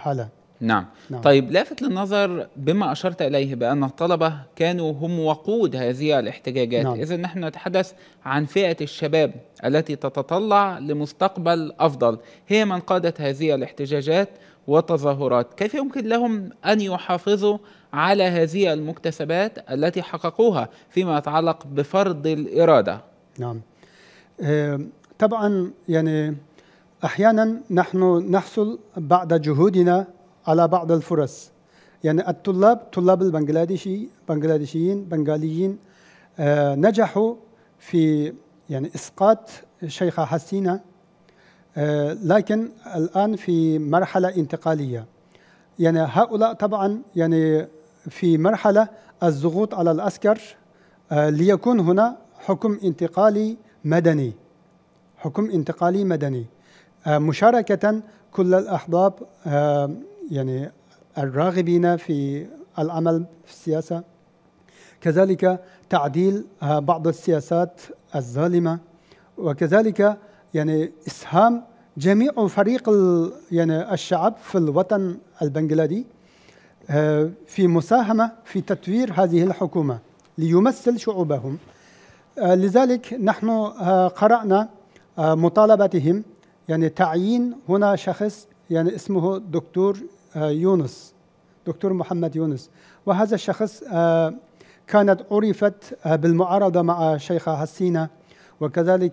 حالا نعم. نعم طيب لافت للنظر بما أشرت إليه بأن الطلبة كانوا هم وقود هذه الاحتجاجات نعم. إذا نحن نتحدث عن فئة الشباب التي تتطلع لمستقبل أفضل هي من قادت هذه الاحتجاجات والتظاهرات كيف يمكن لهم أن يحافظوا على هذه المكتسبات التي حققوها فيما يتعلق بفرض الإرادة نعم آه، طبعا يعني أحيانا نحن نحصل بعد جهودنا على بعض الفرص يعني الطلاب طلاب البنغلاديشي بنغلاديشيين بنغاليين آه، نجحوا في يعني إسقاط شيخة حسينة آه، لكن الآن في مرحلة انتقالية يعني هؤلاء طبعا يعني في مرحلة الضغوط على العسكر آه، ليكون هنا حكم انتقالي مدني حكم انتقالي مدني آه، مشاركة كل الأحزاب آه، يعني الراغبين في العمل في السياسة كذلك تعديل آه، بعض السياسات الظالمة وكذلك يعني إسهام جميع فريق يعني الشعب في الوطن البنغلادي في مساهمة في تطوير هذه الحكومة ليمثل شعوبهم لذلك نحن قرأنا مطالبتهم يعني تعيين هنا شخص يعني اسمه دكتور آه، يونس دكتور محمد يونس وهذا الشخص آه، كانت عرفت آه، بالمعارضة مع شيخة حسينة وكذلك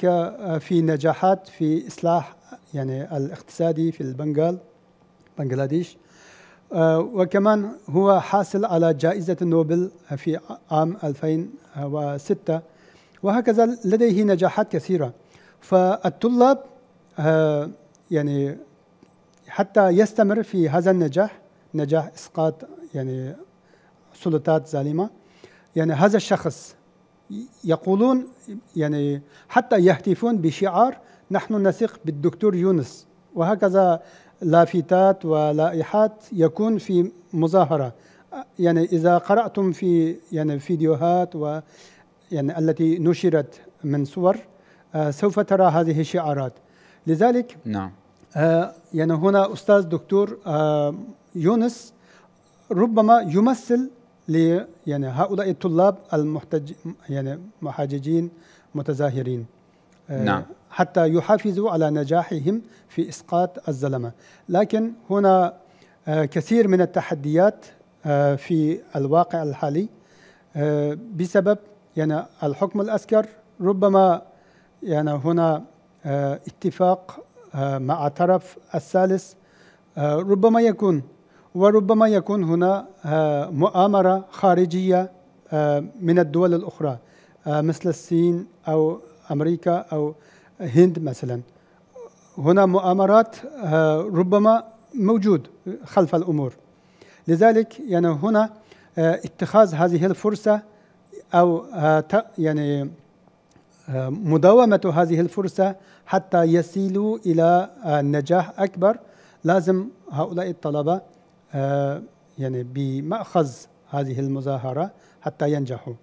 في نجاحات في إصلاح يعني الاقتصادي في البنغال بنغلاديش وكمان هو حاصل على جائزة نوبل في عام 2006 وهكذا لديه نجاحات كثيرة فالطلاب آه، يعني حتى يستمر في هذا النجاح نجاح اسقاط يعني سلطات ظالمه يعني هذا الشخص يقولون يعني حتى يهتفون بشعار نحن نثق بالدكتور يونس وهكذا لافتات ولائحات يكون في مظاهره يعني اذا قراتم في يعني فيديوهات و يعني التي نشرت من صور آه، سوف ترى هذه الشعارات لذلك نعم آه يعني هنا أستاذ دكتور آه يونس ربما يمثل ل يعني هؤلاء الطلاب المحتج يعني محاججين متظاهرين آه نعم حتى يحافظوا على نجاحهم في إسقاط الزلمة لكن هنا آه، كثير من التحديات آه، في الواقع الحالي آه، بسبب يعني الحكم الأسكر ربما يعني هنا آه، اتفاق آه، مع طرف الثالث آه، ربما يكون وربما يكون هنا مؤامرة خارجية من الدول الأخرى مثل الصين أو أمريكا أو هند مثلا هنا مؤامرات ربما موجود خلف الأمور لذلك يعني هنا اتخاذ هذه الفرصة أو يعني مداومة هذه الفرصة حتى يصلوا إلى نجاح أكبر لازم هؤلاء الطلبة آه، يعني بمأخذ هذه المظاهرة حتى ينجحوا